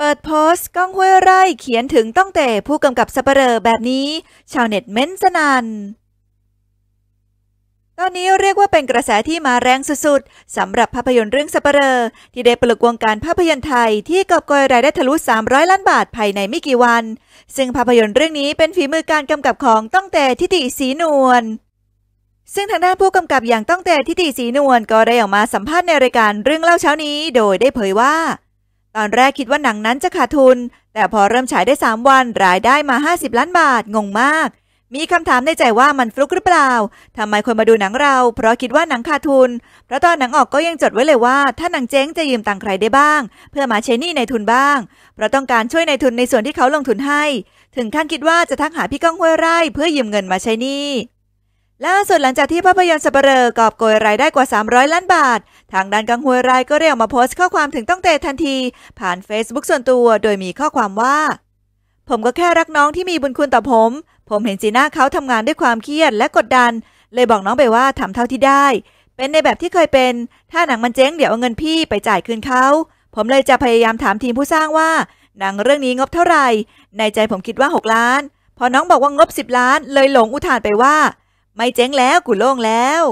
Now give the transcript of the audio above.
เปิดโพสต์ก้องห้วยไร่เขียนถึงต้องเตะผู้กำกับสัปเรอแบบนี้ ชาวเน็ตเม้นสนัน ตอนนี้เรียกว่าเป็นกระแสที่มาแรงสุดๆสำหรับภาพยนตร์เรื่องสัปเรอที่ได้ปลุกวงการภาพยนตร์ไทย ที่กอบกอยรายได้ทะลุ 300 ล้านบาทภายในไม่กี่วัน ซึ่งภาพยนตร์เรื่องนี้เป็นฝีมือการกำกับของต้องเตะทิติศีนวลซึ่งทางด้านผู้กำกับอย่างต้องเตะทิติศีนวลก็ได้ออกมาสัมภาษณ์ในรายการเรื่องเล่าเช้านี้ โดยได้เผยว่าตอนแรกคิดว่าหนังนั้นจะขาดทุน แต่พอเริ่มฉายได้3วันรายได้มา50ล้านบาทงงมาก มีคำถามในใจว่ามันฟลุกหรือเปล่าทำไมคนมาดูหนังเรา เพราะคิดว่าหนังขาดทุน เพราะตอนหนังออกก็ยังจดไว้เลยว่า ถ้าหนังเจ๊งจะยืมตังใครได้บ้าง เพื่อมาเชนี่ในทุนบ้าง เพราะต้องการช่วยในทุนในส่วนที่เขาลงทุนให้ ถึงขั้นคิดว่าจะทักหาพี่ก้องห้วยไร่ เพื่อยืมเงินมาใช้นี่ล่าสุดหลังจากที่ภาพยนตร์สเปเร่อกอบโกยรายได้กว่า 300 ล้านบาท ทางด้านกังหัวรายก็เรียกมาโพสต์ข้อความถึงต้องเตะทันที ผ่าน Facebook ส่วนตัวโดยมีข้อความว่า ผมก็แค่รักน้องที่มีบุญคุณต่อผม ผมเห็นจีน่าเขาทำงานด้วยความเครียดและกดดัน เลยบอกน้องไปว่าทำเท่าที่ได้ เป็นในแบบที่เคยเป็น ถ้าหนังมันเจ๊งเดี๋ยวเอาเงินพี่ไปจ่ายคืนเขาผมเลยจะพยายามถามทีมผู้สร้างว่า หนังเรื่องนี้งบเท่าไหร่ ในใจผมคิดว่า 6 ล้าน พอน้องบอกว่างบ 10 ล้าน เลยหลงอุทานไปว่าไม่เจ๊งแล้วกูโล่งแล้ว